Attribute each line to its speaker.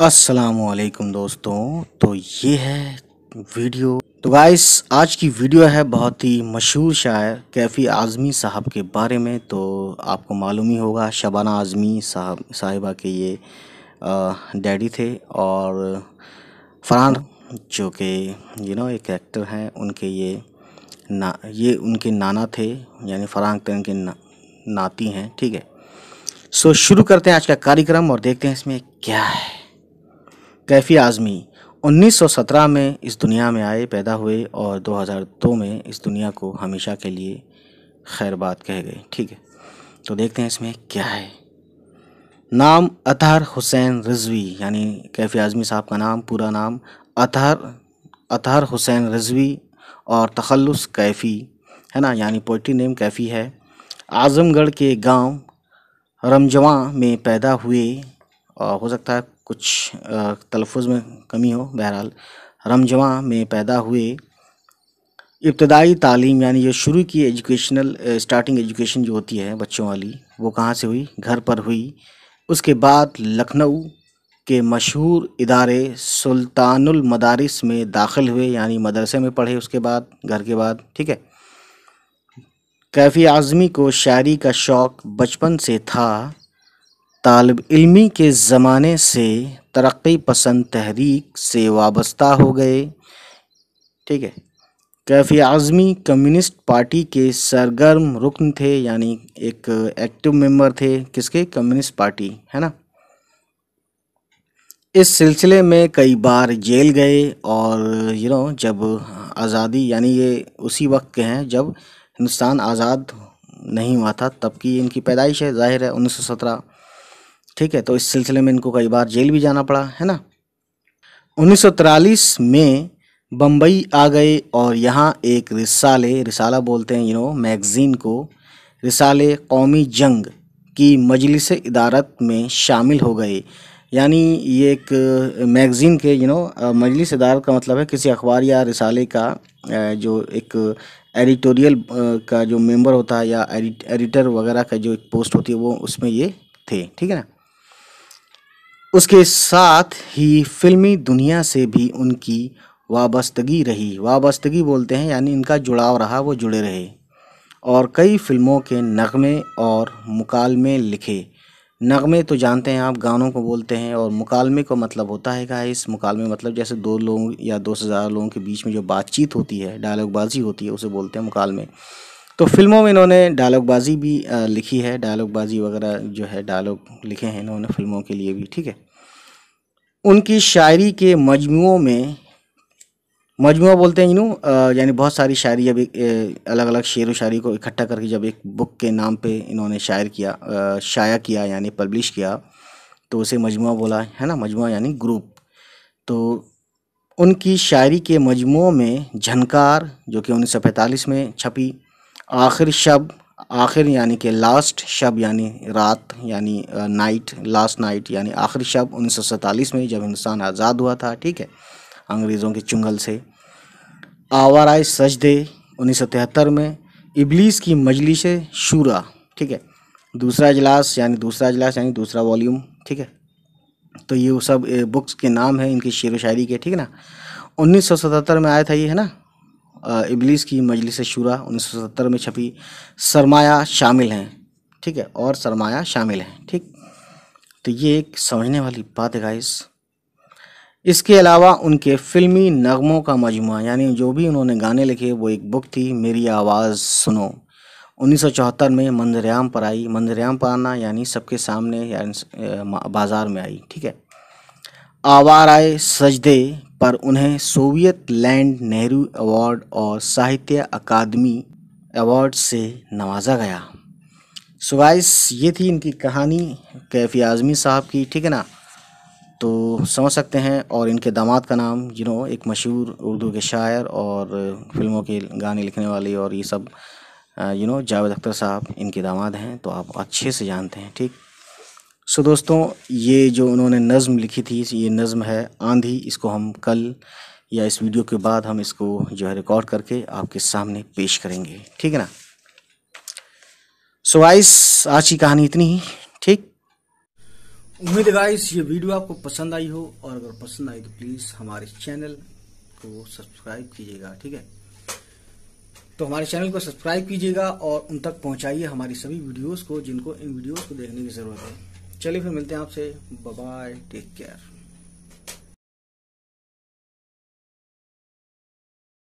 Speaker 1: वालेकुम दोस्तों तो ये है वीडियो तो गाइस आज की वीडियो है बहुत ही मशहूर शायर कैफ़ी आज़मी साहब के बारे में तो आपको मालूम ही होगा शबाना आज़मी साहब साहिबा के ये डैडी थे और फरहान जो कि यू नो एक एक्टर हैं उनके ये ना ये उनके नाना थे यानी फरहान अख्तर के ना, नाती हैं ठीक है सो शुरू करते हैं आज का कार्यक्रम और देखते हैं इसमें क्या है कैफ़ी आज़मी 1917 में इस दुनिया में आए पैदा हुए और 2002 में इस दुनिया को हमेशा के लिए खैर बात कह गए ठीक है तो देखते हैं इसमें क्या है नाम अतहर हुसैन रजवी यानी कैफ़ी आज़मी साहब का नाम पूरा नाम अतहर अतहर हुसैन रजवी और तखलस कैफ़ी है ना यानी पोइट्री नेम कैफ़ी है आज़मगढ़ के गांव रमजवा में पैदा हुए और हो सकता है कुछ तलफ़ुज़ में कमी हो बहरहाल रमजमा में पैदा हुए इब्तदाई तालीम यानी जो शुरू की एजुकेशनल स्टार्टिंग एजुकेशन जो होती है बच्चों वाली वो कहाँ से हुई घर पर हुई उसके बाद लखनऊ के मशहूर इदारे सुल्तानुल मदारिस में दाखिल हुए यानी मदरसे में पढ़े उसके बाद घर के बाद ठीक है कैफ़ी आज़मी को शायरी का शौक़ बचपन से था तालब इलमी के ज़माने से तरक्की पसंद तहरीक से वाबस्ता हो गए ठीक है कैफ़ी आज़मी कम्युनिस्ट पार्टी के सरगर्म रुकन थे यानी एक एक्टिव मेंबर थे किसके कम्युनिस्ट पार्टी है ना इस सिलसिले में कई बार जेल गए और यू नो जब आज़ादी यानी ये उसी वक्त के हैं जब हिंदुस्तान आज़ाद नहीं हुआ था तब की इनकी पैदाइश है जाहिर है 1917 ठीक है तो इस सिलसिले में इनको कई बार जेल भी जाना पड़ा है ना उन्नीस में बम्बई आ गए और यहाँ एक रिसाले रिसाला बोलते हैं यू नो मैगज़ीन को रिसाले कौमी जंग की मजलिस इदारत में शामिल हो गए यानी ये एक मैगज़ीन के यू नो मजलिस इदारत का मतलब है किसी अखबार या रिसाले का जो एक एडिटोरियल का जो मेंबर होता है या एडिटर वगैरह का जो एक पोस्ट होती है वो उसमें ये थे ठीक है ना उसके साथ ही फिल्मी दुनिया से भी उनकी वाबस्तगी रही वाबस्तगी बोलते हैं यानी इनका जुड़ाव रहा वो जुड़े रहे और कई फिल्मों के नगमे और मुकालमे लिखे नगमे तो जानते हैं आप गानों को बोलते हैं और मुकालमे को मतलब होता है क्या इस मुकालमे मतलब जैसे दो लोग या दो से ज़्यादा लोगों के बीच में जो बातचीत होती है डायलॉगबाजी होती है उसे बोलते हैं मुकालमे तो फिल्मों में इन्होंने डायलॉगबाजी भी लिखी है डायलॉगबाजी वगैरह जो है डायलॉग लिखे हैं इन्होंने फिल्मों के लिए भी ठीक है उनकी शायरी के मजमुओं में मजमु बोलते हैं इनू यानी बहुत सारी शायरी जब एक अलग अलग शेर व शायरी को इकट्ठा करके जब एक बुक के नाम पे इन्होंने शायर किया शाया किया यानी पब्लिश किया तो उसे मजमु बोला है ना मजमु यानी ग्रुप तो उनकी शायरी के मजमुओं में झनकार जो कि उन्नीस में छपी आखिर शब आखिर यानी कि लास्ट शब यानी रात यानी नाइट लास्ट नाइट यानी आखिर शब उन्नीस में जब हिंदुस्तान आज़ाद हुआ था ठीक है अंग्रेज़ों के चुंगल से आवाराय सजदे उन्नीस में इबलीस की मजलिस शूरा ठीक है दूसरा अजलास यानी दूसरा अजलास यानी दूसरा वॉल्यूम ठीक है तो ये वो सब बुक्स के नाम हैं इनकी शेर व शायरी के ठीक है ना उन्नीस में आया था ये है ना इबलीस की मजलिस शुरा 1970 में छपी सरमाया शामिल हैं ठीक है और सरमाया शामिल हैं ठीक तो ये एक समझने वाली बात है गाइस इसके अलावा उनके फिल्मी नगमों का मजमु यानी जो भी उन्होंने गाने लिखे वो एक बुक थी मेरी आवाज़ सुनो 1974 में मंदरयाम पर आई मंदरयाम पर आना यानी सबके सामने यानी बाज़ार में आई ठीक है आवार आए सजदे पर उन्हें सोवियत लैंड नेहरू अवार्ड और साहित्य अकादमी अवार्ड से नवाजा गया सो ये थी इनकी कहानी कैफ़ी आज़मी साहब की ठीक है ना तो समझ सकते हैं और इनके दामाद का नाम यू नो एक मशहूर उर्दू के शायर और फिल्मों के गाने लिखने वाले और ये सब you uh, know Javed Akhtar साहब इनके दामाद हैं तो आप अच्छे से जानते हैं ठीक सो दोस्तों ये जो उन्होंने नज़म लिखी थी ये नज़म है आंधी इसको हम कल या इस वीडियो के बाद हम इसको जो है रिकॉर्ड करके आपके सामने पेश करेंगे ठीक है ना सो आइस आज की कहानी इतनी ही ठीक उम्मीद है गाइस ये वीडियो आपको पसंद आई हो और अगर पसंद आई तो प्लीज़ हमारे चैनल को सब्सक्राइब कीजिएगा ठीक है तो हमारे चैनल को सब्सक्राइब कीजिएगा और उन तक पहुंचाइए हमारी सभी वीडियोस को जिनको इन वीडियोस को देखने की ज़रूरत है चलिए फिर मिलते हैं आपसे बाय टेक केयर